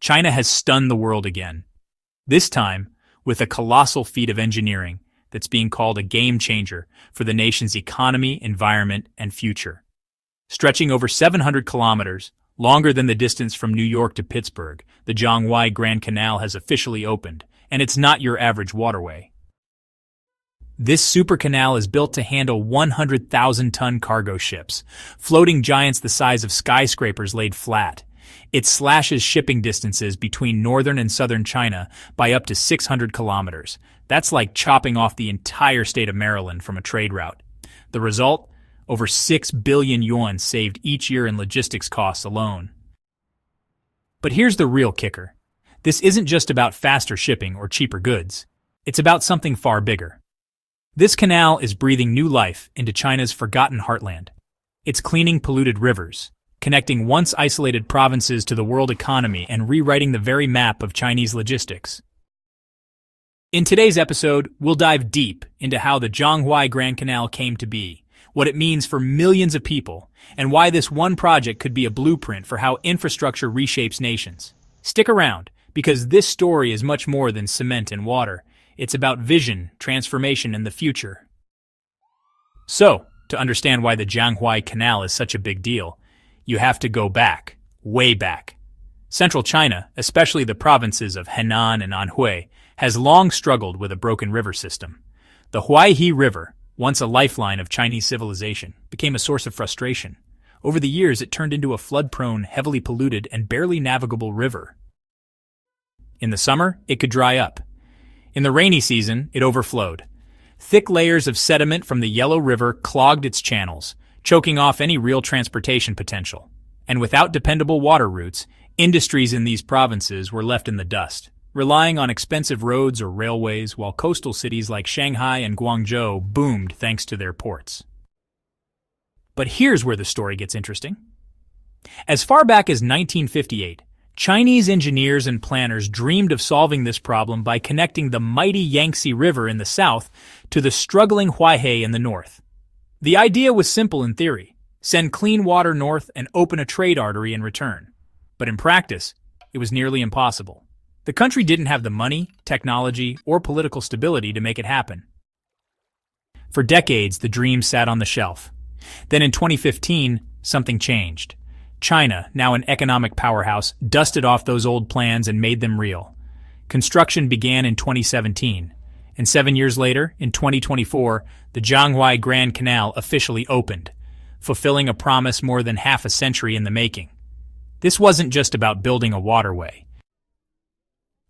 China has stunned the world again. This time, with a colossal feat of engineering that's being called a game changer for the nation's economy, environment, and future. Stretching over 700 kilometers, longer than the distance from New York to Pittsburgh, the Zhongwai Grand Canal has officially opened, and it's not your average waterway. This super canal is built to handle 100,000-ton cargo ships, floating giants the size of skyscrapers laid flat, it slashes shipping distances between northern and southern China by up to 600 kilometers. That's like chopping off the entire state of Maryland from a trade route. The result? Over 6 billion yuan saved each year in logistics costs alone. But here's the real kicker. This isn't just about faster shipping or cheaper goods. It's about something far bigger. This canal is breathing new life into China's forgotten heartland. It's cleaning polluted rivers connecting once isolated provinces to the world economy and rewriting the very map of Chinese logistics. In today's episode, we'll dive deep into how the Zhonghuai Grand Canal came to be, what it means for millions of people, and why this one project could be a blueprint for how infrastructure reshapes nations. Stick around, because this story is much more than cement and water. It's about vision, transformation, and the future. So, to understand why the Jianghuai Canal is such a big deal, you have to go back, way back. Central China, especially the provinces of Henan and Anhui, has long struggled with a broken river system. The Huaihe River, once a lifeline of Chinese civilization, became a source of frustration. Over the years, it turned into a flood-prone, heavily polluted, and barely navigable river. In the summer, it could dry up. In the rainy season, it overflowed. Thick layers of sediment from the Yellow River clogged its channels, choking off any real transportation potential. And without dependable water routes, industries in these provinces were left in the dust, relying on expensive roads or railways while coastal cities like Shanghai and Guangzhou boomed thanks to their ports. But here's where the story gets interesting. As far back as 1958, Chinese engineers and planners dreamed of solving this problem by connecting the mighty Yangtze River in the south to the struggling Huaihe in the north. The idea was simple in theory send clean water north and open a trade artery in return. But in practice, it was nearly impossible. The country didn't have the money, technology, or political stability to make it happen. For decades, the dream sat on the shelf. Then in 2015, something changed. China, now an economic powerhouse, dusted off those old plans and made them real. Construction began in 2017, and seven years later, in 2024, the Jianghuai Grand Canal officially opened, fulfilling a promise more than half a century in the making. This wasn't just about building a waterway.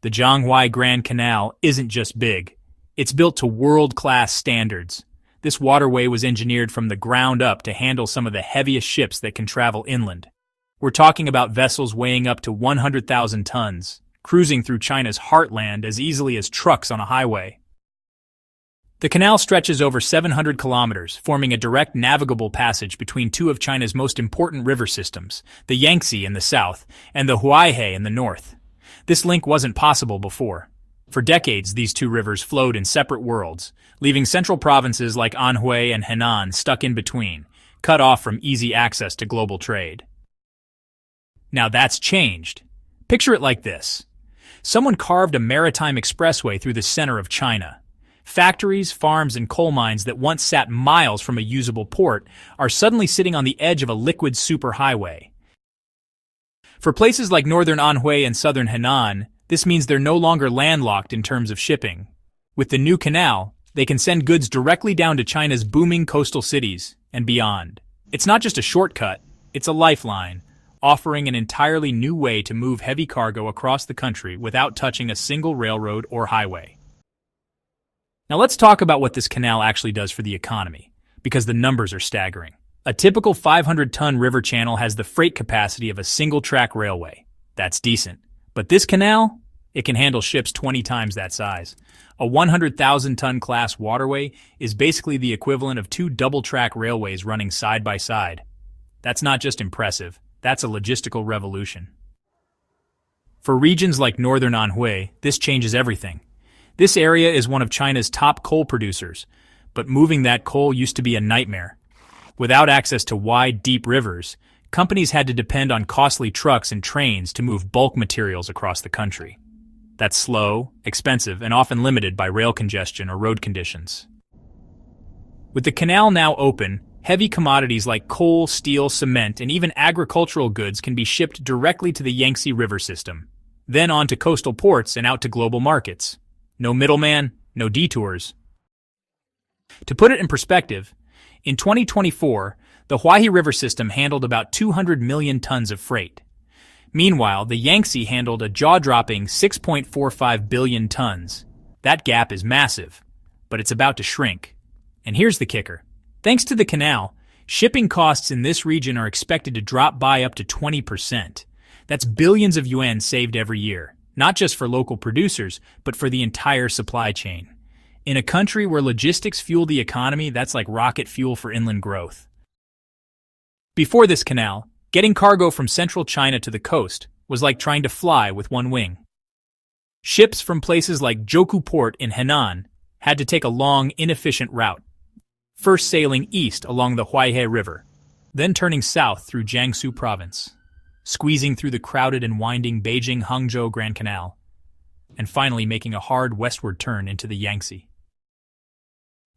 The Jianghuai Grand Canal isn't just big. It's built to world-class standards. This waterway was engineered from the ground up to handle some of the heaviest ships that can travel inland. We're talking about vessels weighing up to 100,000 tons, cruising through China's heartland as easily as trucks on a highway. The canal stretches over 700 kilometers, forming a direct navigable passage between two of China's most important river systems, the Yangtze in the south and the Huaihe in the north. This link wasn't possible before. For decades, these two rivers flowed in separate worlds, leaving central provinces like Anhui and Henan stuck in between, cut off from easy access to global trade. Now that's changed. Picture it like this. Someone carved a maritime expressway through the center of China, Factories, farms, and coal mines that once sat miles from a usable port are suddenly sitting on the edge of a liquid superhighway. For places like northern Anhui and southern Henan, this means they're no longer landlocked in terms of shipping. With the new canal, they can send goods directly down to China's booming coastal cities and beyond. It's not just a shortcut, it's a lifeline, offering an entirely new way to move heavy cargo across the country without touching a single railroad or highway. Now let's talk about what this canal actually does for the economy, because the numbers are staggering. A typical 500-ton river channel has the freight capacity of a single-track railway. That's decent. But this canal, it can handle ships 20 times that size. A 100,000-ton class waterway is basically the equivalent of two double-track railways running side by side. That's not just impressive, that's a logistical revolution. For regions like northern Anhui, this changes everything. This area is one of China's top coal producers, but moving that coal used to be a nightmare. Without access to wide, deep rivers, companies had to depend on costly trucks and trains to move bulk materials across the country. That's slow, expensive, and often limited by rail congestion or road conditions. With the canal now open, heavy commodities like coal, steel, cement, and even agricultural goods can be shipped directly to the Yangtze River system, then on to coastal ports and out to global markets. No middleman, no detours. To put it in perspective, in 2024, the Huahi River system handled about 200 million tons of freight. Meanwhile, the Yangtze handled a jaw-dropping 6.45 billion tons. That gap is massive, but it's about to shrink. And here's the kicker. Thanks to the canal, shipping costs in this region are expected to drop by up to 20%. That's billions of yuan saved every year not just for local producers, but for the entire supply chain. In a country where logistics fuel the economy, that's like rocket fuel for inland growth. Before this canal, getting cargo from central China to the coast was like trying to fly with one wing. Ships from places like Joku Port in Henan had to take a long, inefficient route, first sailing east along the Huaihe River, then turning south through Jiangsu Province squeezing through the crowded and winding Beijing-Hangzhou Grand Canal, and finally making a hard westward turn into the Yangtze.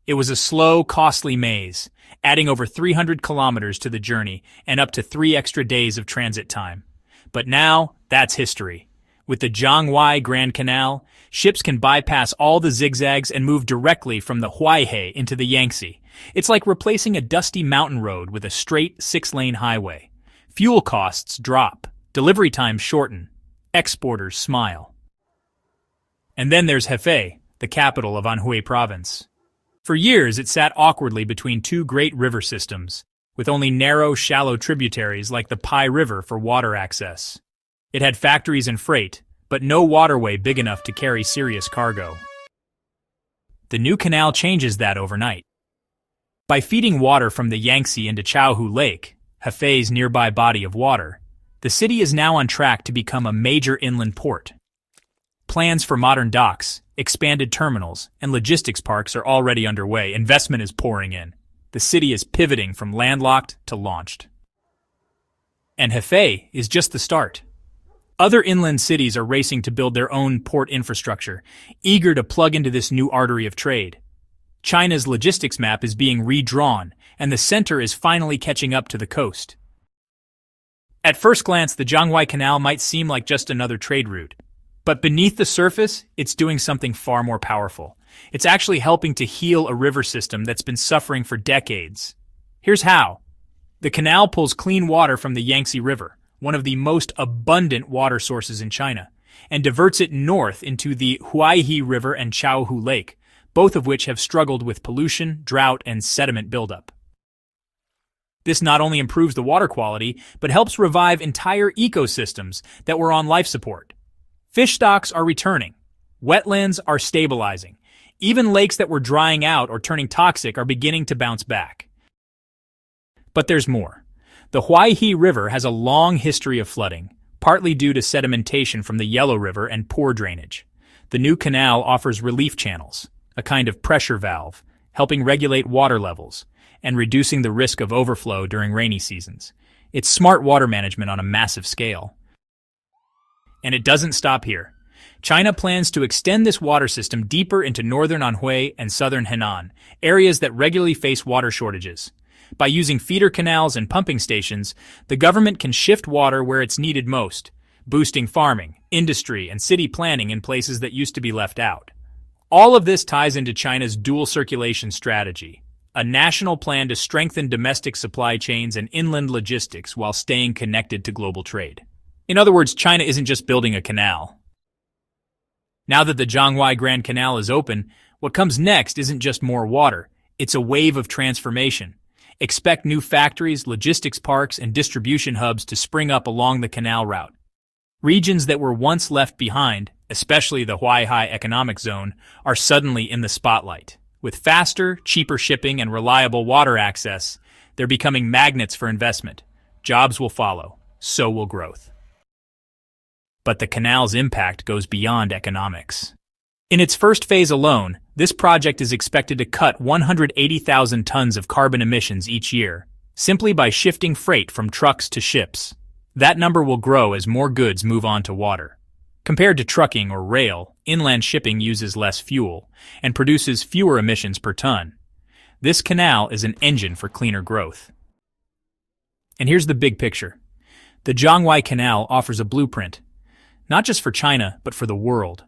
It was a slow, costly maze, adding over 300 kilometers to the journey and up to three extra days of transit time. But now, that's history. With the Zhangwai Grand Canal, ships can bypass all the zigzags and move directly from the Huaihe into the Yangtze. It's like replacing a dusty mountain road with a straight, six-lane highway. Fuel costs drop, delivery times shorten, exporters smile. And then there's Hefei, the capital of Anhui province. For years, it sat awkwardly between two great river systems, with only narrow, shallow tributaries like the Pai River for water access. It had factories and freight, but no waterway big enough to carry serious cargo. The new canal changes that overnight. By feeding water from the Yangtze into Chaohu Lake, Hefei's nearby body of water, the city is now on track to become a major inland port. Plans for modern docks, expanded terminals, and logistics parks are already underway. Investment is pouring in. The city is pivoting from landlocked to launched. And Hefei is just the start. Other inland cities are racing to build their own port infrastructure, eager to plug into this new artery of trade. China's logistics map is being redrawn, and the center is finally catching up to the coast. At first glance, the Jiangwai Canal might seem like just another trade route. But beneath the surface, it's doing something far more powerful. It's actually helping to heal a river system that's been suffering for decades. Here's how. The canal pulls clean water from the Yangtze River, one of the most abundant water sources in China, and diverts it north into the Huaihe River and Chaohu Lake, both of which have struggled with pollution, drought, and sediment buildup. This not only improves the water quality, but helps revive entire ecosystems that were on life support. Fish stocks are returning. Wetlands are stabilizing. Even lakes that were drying out or turning toxic are beginning to bounce back. But there's more. The Huaihe River has a long history of flooding, partly due to sedimentation from the Yellow River and poor drainage. The new canal offers relief channels, a kind of pressure valve, helping regulate water levels and reducing the risk of overflow during rainy seasons. It's smart water management on a massive scale. And it doesn't stop here. China plans to extend this water system deeper into northern Anhui and southern Henan, areas that regularly face water shortages. By using feeder canals and pumping stations, the government can shift water where it's needed most, boosting farming, industry, and city planning in places that used to be left out. All of this ties into China's dual circulation strategy, a national plan to strengthen domestic supply chains and inland logistics while staying connected to global trade. In other words, China isn't just building a canal. Now that the Zhanghuai Grand Canal is open, what comes next isn't just more water, it's a wave of transformation. Expect new factories, logistics parks, and distribution hubs to spring up along the canal route. Regions that were once left behind, especially the Huaihai Economic Zone, are suddenly in the spotlight. With faster, cheaper shipping and reliable water access, they're becoming magnets for investment. Jobs will follow. So will growth. But the canal's impact goes beyond economics. In its first phase alone, this project is expected to cut 180,000 tons of carbon emissions each year, simply by shifting freight from trucks to ships. That number will grow as more goods move on to water. Compared to trucking or rail, inland shipping uses less fuel and produces fewer emissions per ton. This canal is an engine for cleaner growth. And here's the big picture. The Jiangwai Canal offers a blueprint, not just for China, but for the world.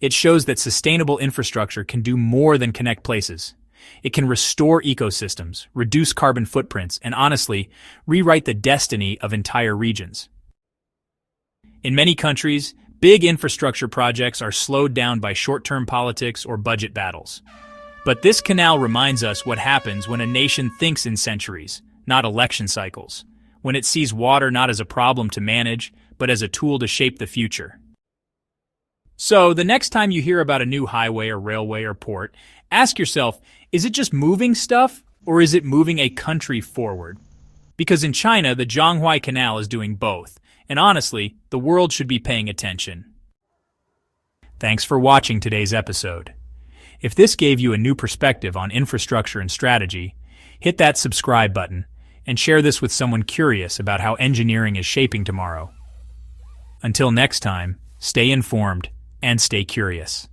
It shows that sustainable infrastructure can do more than connect places. It can restore ecosystems, reduce carbon footprints, and honestly, rewrite the destiny of entire regions. In many countries, Big infrastructure projects are slowed down by short-term politics or budget battles. But this canal reminds us what happens when a nation thinks in centuries, not election cycles, when it sees water not as a problem to manage, but as a tool to shape the future. So, the next time you hear about a new highway or railway or port, ask yourself, is it just moving stuff, or is it moving a country forward? Because in China, the Zhonghuai Canal is doing both. And honestly, the world should be paying attention. Thanks for watching today's episode. If this gave you a new perspective on infrastructure and strategy, hit that subscribe button and share this with someone curious about how engineering is shaping tomorrow. Until next time, stay informed and stay curious.